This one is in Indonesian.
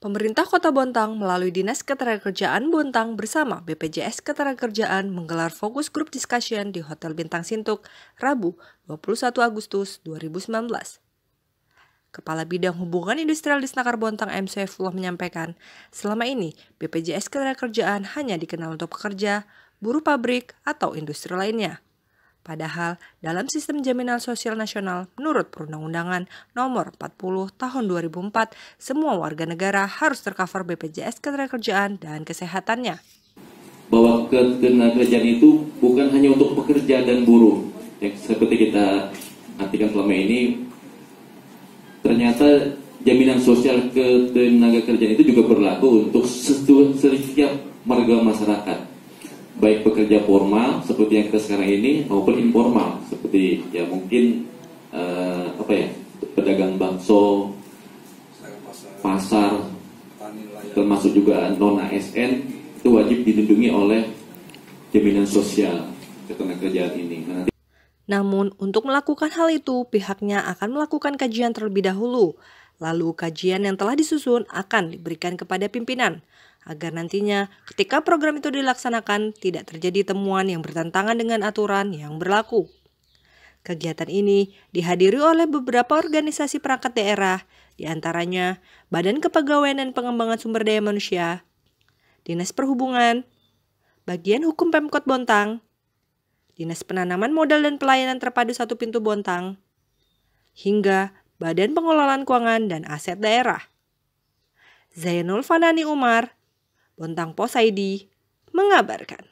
Pemerintah Kota Bontang melalui Dinas Ketenagakerjaan Bontang bersama BPJS Ketenagakerjaan menggelar fokus grup discussion di Hotel Bintang Sintuk, Rabu, 21 Agustus 2019. Kepala Bidang Hubungan Industrial di Senakar Bontang M. Saifullah menyampaikan, selama ini BPJS Ketenagakerjaan hanya dikenal untuk pekerja, buruh pabrik, atau industri lainnya. Padahal dalam sistem jaminan sosial nasional menurut perundang-undangan nomor 40 tahun 2004, semua warga negara harus tercover BPJS ketenagakerjaan dan kesehatannya. Bahwa ketenagakerjaan itu bukan hanya untuk pekerja dan buruh, Ya, seperti kita artikan selama ini, ternyata jaminan sosial ketenagakerjaan itu juga berlaku untuk setiap warga masyarakat baik pekerja formal seperti yang kita sekarang ini maupun informal seperti ya mungkin uh, apa ya pedagang bakso pasar termasuk juga non ASN itu wajib dilindungi oleh jaminan sosial ketenagakerjaan ini. Nah, namun, untuk melakukan hal itu, pihaknya akan melakukan kajian terlebih dahulu. Lalu, kajian yang telah disusun akan diberikan kepada pimpinan agar nantinya ketika program itu dilaksanakan tidak terjadi temuan yang bertentangan dengan aturan yang berlaku. Kegiatan ini dihadiri oleh beberapa organisasi perangkat daerah, diantaranya Badan Kepegawaian dan Pengembangan Sumber Daya Manusia, Dinas Perhubungan, Bagian Hukum Pemkot Bontang, Dinas Penanaman Modal dan Pelayanan Terpadu Satu Pintu Bontang, hingga Badan Pengelolaan Keuangan dan Aset Daerah. Zainul Fanani Umar, tentang Posaidi mengabarkan.